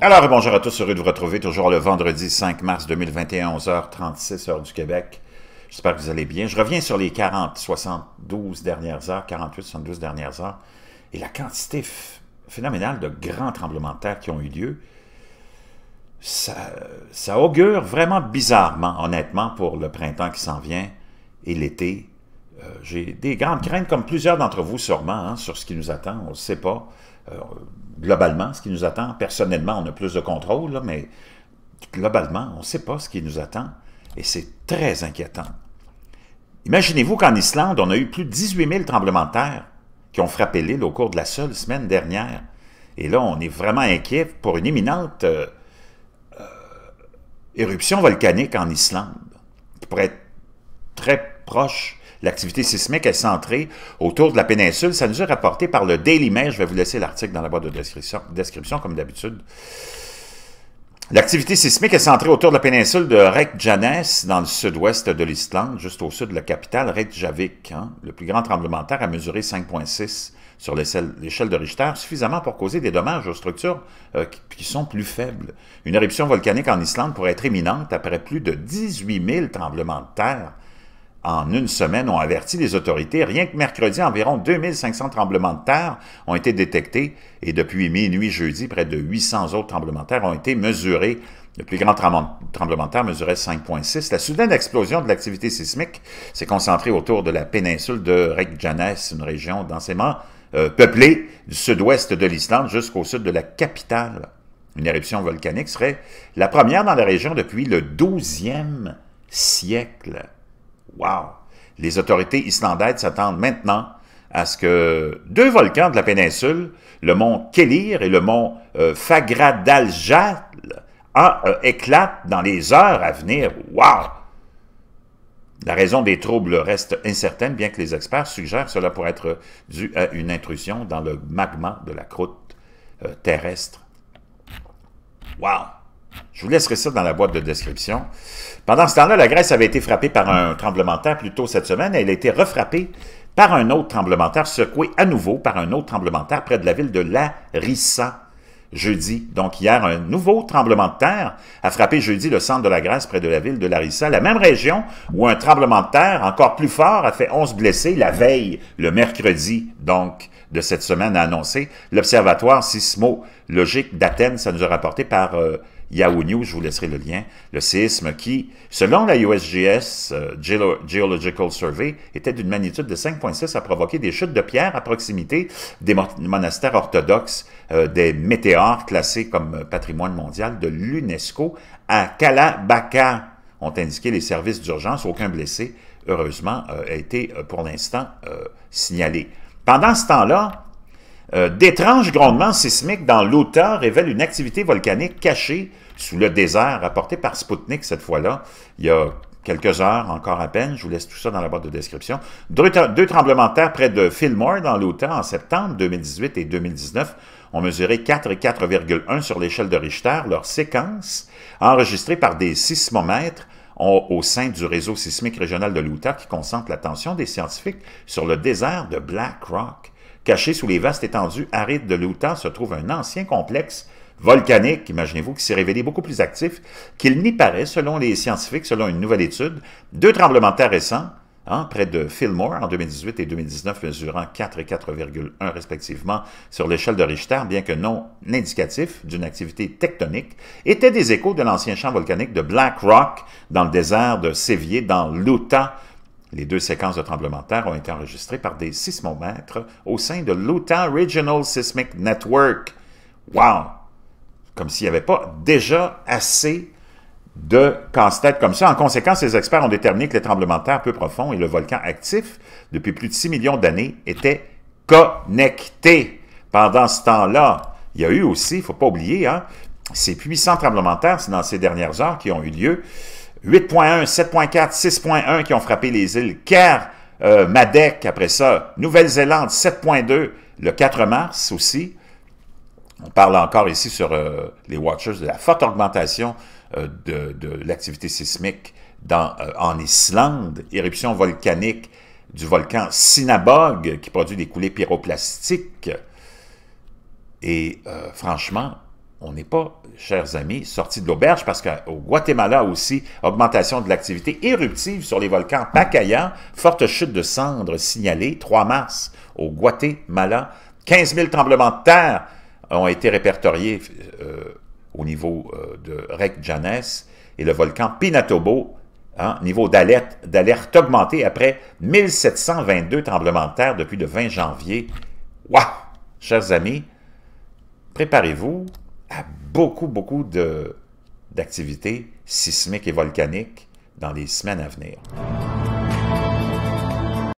Alors, bonjour à tous, heureux de vous retrouver toujours le vendredi 5 mars 2021, 11h36, heure du Québec. J'espère que vous allez bien. Je reviens sur les 40, 72 dernières heures, 48, 72 dernières heures, et la quantité phénoménale de grands tremblements de terre qui ont eu lieu. Ça, augure vraiment bizarrement, honnêtement, pour le printemps qui s'en vient et l'été. Euh, j'ai des grandes craintes, comme plusieurs d'entre vous sûrement, hein, sur ce qui nous attend, on ne sait pas. Euh, globalement, ce qui nous attend. Personnellement, on a plus de contrôle, mais globalement, on ne sait pas ce qui nous attend. Et c'est très inquiétant. Imaginez-vous qu'en Islande, on a eu plus de 18 000 tremblements de terre qui ont frappé l'île au cours de la seule semaine dernière. Et là, on est vraiment inquiet pour une imminente euh, euh, éruption volcanique en Islande, qui pourrait être très proche l'activité sismique est centrée autour de la péninsule. Ça nous est rapporté par le Daily Mail. Je vais vous laisser l'article dans la boîte de description, description comme d'habitude. L'activité sismique est centrée autour de la péninsule de Reykjanes, dans le sud-ouest de l'Islande, juste au sud de la capitale, Reykjavik. Hein. Le plus grand tremblement de terre a mesuré 5,6 sur l'échelle de Richter, suffisamment pour causer des dommages aux structures euh, qui sont plus faibles. Une éruption volcanique en Islande pourrait être imminente après plus de 18 000 tremblements de terre en une semaine ont averti les autorités. Rien que mercredi, environ 2500 tremblements de terre ont été détectés et depuis minuit jeudi, près de 800 autres tremblements de terre ont été mesurés. Le plus grand tremblement de terre mesurait 5,6. La soudaine explosion de l'activité sismique s'est concentrée autour de la péninsule de Reykjanes, une région densément euh, peuplée du sud-ouest de l'Islande jusqu'au sud de la capitale. Une éruption volcanique serait la première dans la région depuis le 12e siècle. Wow! Les autorités islandaises s'attendent maintenant à ce que deux volcans de la péninsule, le mont Kelir et le mont euh, Fagradaljal, euh, éclatent dans les heures à venir. Wow! La raison des troubles reste incertaine, bien que les experts suggèrent cela pourrait être dû à une intrusion dans le magma de la croûte euh, terrestre. Wow! Je vous laisserai ça dans la boîte de description. Pendant ce temps-là, la Grèce avait été frappée par un tremblement de terre plus tôt cette semaine elle a été refrappée par un autre tremblement de terre, secouée à nouveau par un autre tremblement de terre près de la ville de Larissa, jeudi. Donc hier, un nouveau tremblement de terre a frappé jeudi le centre de la Grèce près de la ville de Larissa, la même région où un tremblement de terre encore plus fort a fait 11 blessés la veille, le mercredi donc de cette semaine a annoncé l'Observatoire sismologique d'Athènes. Ça nous a rapporté par... Euh, Yahoo News, je vous laisserai le lien, le séisme qui, selon la USGS euh, Geological Survey, était d'une magnitude de 5.6 a provoqué des chutes de pierres à proximité des monastères orthodoxes, euh, des météores classés comme euh, patrimoine mondial de l'UNESCO à Kalabaka, ont indiqué les services d'urgence. Aucun blessé, heureusement, a été pour l'instant signalé. Pendant ce temps-là, euh, d'étranges grondements sismiques dans l'Utah révèlent une activité volcanique cachée sous le désert, rapporté par Sputnik cette fois-là, il y a quelques heures encore à peine. Je vous laisse tout ça dans la boîte de description. Deux, tremblements de terre près de Fillmore, dans l'Utah, en septembre 2018 et 2019, ont mesuré 4 et 4,1 sur l'échelle de Richter. Leur séquence, enregistrée par des sismomètres, au sein du réseau sismique régional de l'Utah qui concentre l'attention des scientifiques sur le désert de Black Rock. Caché sous les vastes étendues arides de l'Utah se trouve un ancien complexe volcanique, imaginez-vous, qui s'est révélé beaucoup plus actif qu'il n'y paraît, selon les scientifiques, selon une nouvelle étude. Deux tremblements de terre récents, hein, près de Fillmore en 2018 et 2019, mesurant 4 et 4,1 respectivement sur l'échelle de Richter, bien que non indicatif d'une activité tectonique, étaient des échos de l'ancien champ volcanique de Black Rock dans le désert de Sévier, dans l'Utah, les deux séquences de tremblement de terre ont été enregistrées par des sismomètres au sein de l'Utah Regional Seismic Network. Wow! Comme s'il n'y avait pas déjà assez de casse-tête comme ça. En conséquence, les experts ont déterminé que les tremblements de terre peu profonds et le volcan actif depuis plus de 6 millions d'années étaient connectés. Pendant ce temps-là, il y a eu aussi, il ne faut pas oublier, hein, ces puissants tremblements de terre, c'est dans ces dernières heures qui ont eu lieu, 8.1, 7.4, 6.1 qui ont frappé les îles Kerr, euh, Madec, après ça, Nouvelle-Zélande, 7.2, le 4 mars aussi. On parle encore ici sur euh, les Watchers de la forte augmentation euh, de, l'activité sismique euh, en Islande, éruption volcanique du volcan Sinabog qui produit des coulées pyroplastiques. Et franchement, on n'est pas, chers amis, sortis de l'auberge parce qu'au Guatemala aussi, augmentation de l'activité éruptive sur les volcans Pacaya, forte chute de cendres signalée 3 mars au Guatemala. 15 000 tremblements de terre ont été répertoriés euh, au niveau euh, de de Janes et le volcan Pinatobo, hein, niveau d'alerte augmenté après 1722 tremblements de terre depuis le 20 janvier. Wow! Chers amis, préparez-vous à beaucoup, beaucoup d'activités sismiques et volcaniques dans les semaines à venir.